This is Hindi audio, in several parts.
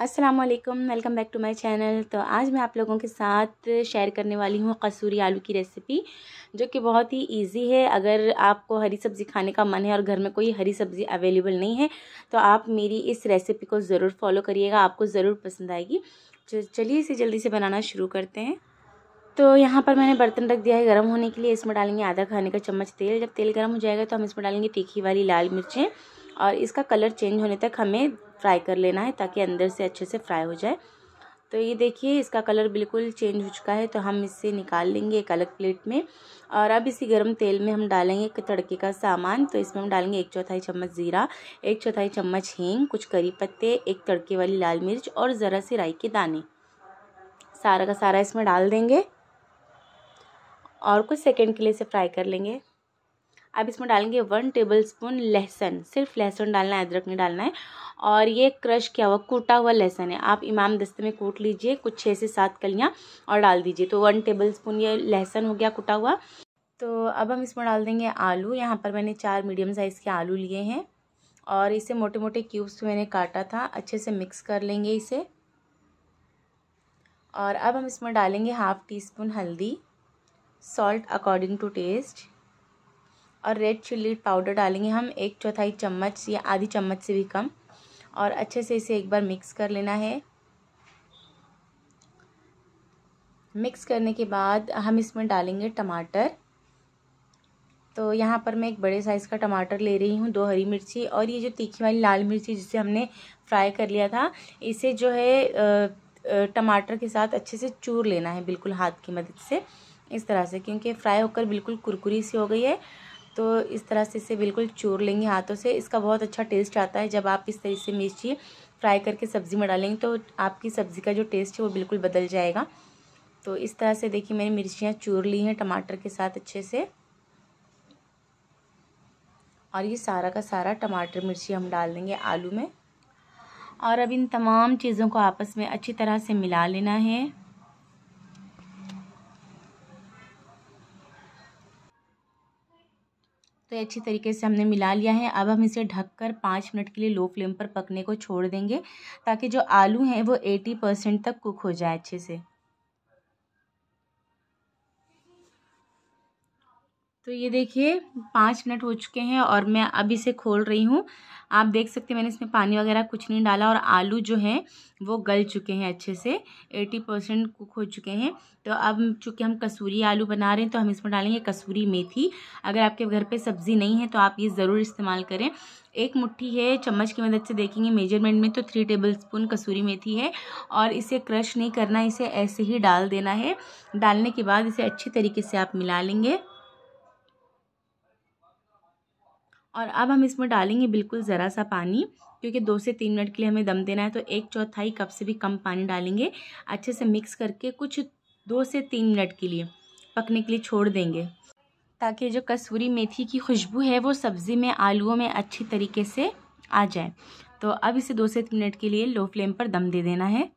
अस्सलाम वालेकुम welcome back to my channel तो आज मैं आप लोगों के साथ शेयर करने वाली हूँ कसूरी आलू की रेसिपी जो कि बहुत ही इजी है अगर आपको हरी सब्ज़ी खाने का मन है और घर में कोई हरी सब्ज़ी अवेलेबल नहीं है तो आप मेरी इस रेसिपी को ज़रूर फॉलो करिएगा आपको ज़रूर पसंद आएगी चलिए इसे जल्दी से बनाना शुरू करते हैं तो यहाँ पर मैंने बर्तन रख दिया है गर्म होने के लिए इसमें डालेंगे आधा खाने का चम्मच तेल जब तेल गर्म हो जाएगा तो हम इसमें डालेंगे तीखी वाली लाल मिर्चें और इसका कलर चेंज होने तक हमें फ्राई कर लेना है ताकि अंदर से अच्छे से फ्राई हो जाए तो ये देखिए इसका कलर बिल्कुल चेंज हो चुका है तो हम इससे निकाल लेंगे एक अलग प्लेट में और अब इसी गर्म तेल में हम डालेंगे एक तड़के का सामान तो इसमें हम डालेंगे एक चौथाई चम्मच ज़ीरा एक चौथाई चम्मच हींग कुछ करी पत्ते एक तड़के वाली लाल मिर्च और ज़रा सी राई के दाने सारा का सारा इसमें डाल देंगे और कुछ सेकेंड के लिए इसे फ्राई कर लेंगे अब इसमें डालेंगे वन टेबल स्पून लहसुन सिर्फ लहसुन डालना है अदरक नहीं डालना है और ये क्रश किया हुआ कूटा हुआ लहसुन है आप इमाम दस्ते में कूट लीजिए कुछ छः से सात कलियाँ और डाल दीजिए तो वन टेबल स्पून ये लहसुन हो गया कूटा हुआ तो अब हम इसमें डाल देंगे आलू यहाँ पर मैंने चार मीडियम साइज़ के आलू लिए हैं और इसे मोटे मोटे क्यूब्स में मैंने काटा था अच्छे से मिक्स कर लेंगे इसे और अब हम इसमें डालेंगे हाफ़ टी स्पून हल्दी सॉल्ट अकॉर्डिंग टू टेस्ट और रेड चिल्ली पाउडर डालेंगे हम एक चौथाई चम्मच या आधी चम्मच से भी कम और अच्छे से इसे एक बार मिक्स कर लेना है मिक्स करने के बाद हम इसमें डालेंगे टमाटर तो यहाँ पर मैं एक बड़े साइज़ का टमाटर ले रही हूँ दो हरी मिर्ची और ये जो तीखी वाली लाल मिर्ची जिसे हमने फ्राई कर लिया था इसे जो है टमाटर के साथ अच्छे से चूर लेना है बिल्कुल हाथ की मदद से इस तरह से क्योंकि फ्राई होकर बिल्कुल कुरकुरी सी हो गई है तो इस तरह से इसे बिल्कुल चूर लेंगे हाथों से इसका बहुत अच्छा टेस्ट आता है जब आप इस तरह से मिर्ची फ्राई करके सब्ज़ी में डालेंगे तो आपकी सब्ज़ी का जो टेस्ट है वो बिल्कुल बदल जाएगा तो इस तरह से देखिए मैंने मिर्चियाँ चूर ली हैं टमाटर के साथ अच्छे से और ये सारा का सारा टमाटर मिर्ची हम डाल देंगे आलू में और अब इन तमाम चीज़ों को आपस में अच्छी तरह से मिला लेना है तो अच्छी तरीके से हमने मिला लिया है अब हम इसे ढककर पाँच मिनट के लिए लो फ्लेम पर पकने को छोड़ देंगे ताकि जो आलू हैं वो एटी परसेंट तक कुक हो जाए अच्छे से तो ये देखिए पाँच मिनट हो चुके हैं और मैं अब इसे खोल रही हूँ आप देख सकते हैं मैंने इसमें पानी वगैरह कुछ नहीं डाला और आलू जो हैं वो गल चुके हैं अच्छे से एटी परसेंट कुक हो चुके हैं तो अब चूँकि हम कसूरी आलू बना रहे हैं तो हम इसमें डालेंगे कसूरी मेथी अगर आपके घर पे सब्ज़ी नहीं है तो आप ये ज़रूर इस्तेमाल करें एक मुट्ठी है चम्मच की मदद से देखेंगे मेजरमेंट में तो थ्री टेबल स्पून कसूरी मेथी है और इसे क्रश नहीं करना इसे ऐसे ही डाल देना है डालने के बाद इसे अच्छी तरीके से आप मिला लेंगे और अब हम इसमें डालेंगे बिल्कुल ज़रा सा पानी क्योंकि दो से तीन मिनट के लिए हमें दम देना है तो एक चौथाई कप से भी कम पानी डालेंगे अच्छे से मिक्स करके कुछ दो से तीन मिनट के लिए पकने के लिए छोड़ देंगे ताकि जो कसूरी मेथी की खुशबू है वो सब्ज़ी में आलूओं में अच्छी तरीके से आ जाए तो अब इसे दो से तीन मिनट के लिए लो फ्लेम पर दम दे देना है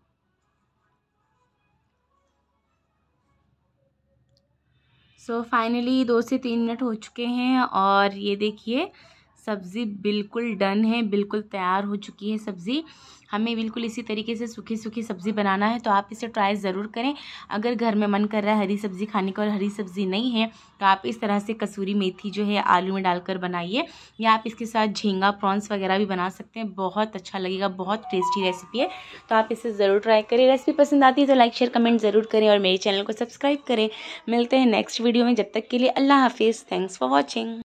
सो फाइनली दो से तीन मिनट हो चुके हैं और ये देखिए सब्ज़ी बिल्कुल डन है बिल्कुल तैयार हो चुकी है सब्ज़ी हमें बिल्कुल इसी तरीके से सूखी सूखी सब्ज़ी बनाना है तो आप इसे ट्राई ज़रूर करें अगर घर में मन कर रहा है हरी सब्ज़ी खाने का और हरी सब्ज़ी नहीं है तो आप इस तरह से कसूरी मेथी जो है आलू में डालकर बनाइए या आप इसके साथ झींगा प्रॉन्स वगैरह भी बना सकते हैं बहुत अच्छा लगेगा बहुत टेस्टी रेसिपी है तो आप इसे ज़रूर ट्राई करें रेसिपी पसंद आती है तो लाइक शेयर कमेंट ज़रूर करें और मेरे चैनल को सब्सक्राइब करें मिलते हैं नेक्स्ट वीडियो में जब तक के लिए अल्लाह हाफिज़ थैंक्स फॉर वॉचिंग